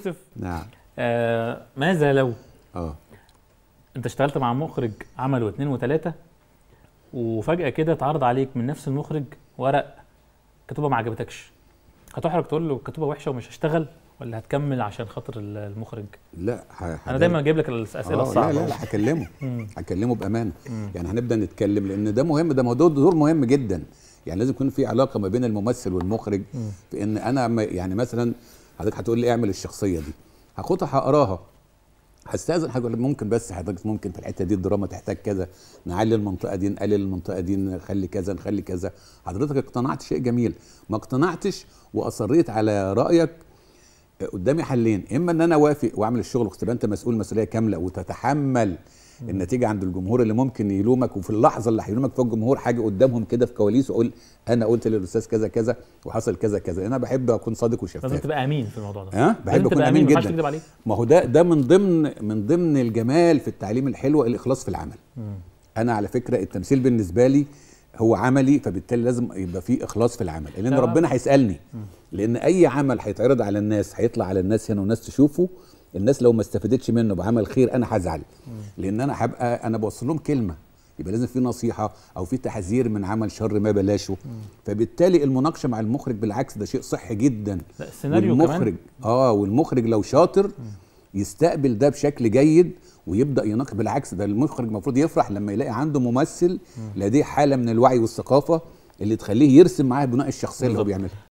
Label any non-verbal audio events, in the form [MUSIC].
يوسف نعم آه ماذا لو اه انت اشتغلت مع مخرج عمله اثنين وثلاثه وفجاه كده اتعرض عليك من نفس المخرج ورق كتبه ما عجبتكش هتحرج تقول له الكتوبه وحشه ومش هشتغل ولا هتكمل عشان خاطر المخرج لا حاجة. انا دايما اجيب لك الاسئله آه، الصعبه لا لا لا هكلمه [LAUGHS] هكلمه بامانه يعني هنبدا نتكلم لان ده مهم ده موضوع دور مهم جدا يعني لازم يكون في علاقه ما بين الممثل والمخرج في ان انا يعني مثلا حضرتك هتقول لي اعمل الشخصيه دي هاخدها هقراها هستاذن حاجه ممكن بس حضرتك ممكن في الحته دي الدراما تحتاج كذا نعلي المنطقه دي نقلل المنطقه دي نخلي كذا نخلي كذا حضرتك اقتنعت شيء جميل ما اقتنعتش واصريت على رايك قدامي حلين اما ان انا اوافق واعمل الشغل وتبقى انت مسؤول مسؤوليه كامله وتتحمل النتيجه عند الجمهور اللي ممكن يلومك وفي اللحظه اللي هيلومك فوق الجمهور حاجه قدامهم كده في كواليس واقول انا قلت للاستاذ كذا كذا وحصل كذا كذا انا بحب اكون صادق وشفاف لازم تبقى امين في الموضوع ده أه؟ بحب اكون امين, أمين جدا ما هو ده ده من ضمن من ضمن الجمال في التعليم الحلو الاخلاص في العمل م. انا على فكره التمثيل بالنسبه لي هو عملي فبالتالي لازم يبقى في اخلاص في العمل لان ربنا هيسالني لان اي عمل هيتعرض على الناس هيطلع على الناس هنا والناس تشوفه الناس لو ما استفادتش منه بعمل خير انا هزعل لان انا هبقى انا بوصل لهم كلمه يبقى لازم في نصيحه او في تحذير من عمل شر ما بلاشه فبالتالي المناقشه مع المخرج بالعكس ده شيء صحي جدا السيناريو والمخرج كمان. اه والمخرج لو شاطر يستقبل ده بشكل جيد ويبدا يناقش بالعكس ده المخرج المفروض يفرح لما يلاقي عنده ممثل لديه حاله من الوعي والثقافه اللي تخليه يرسم معاه بناء الشخصيه اللي هو بيعملها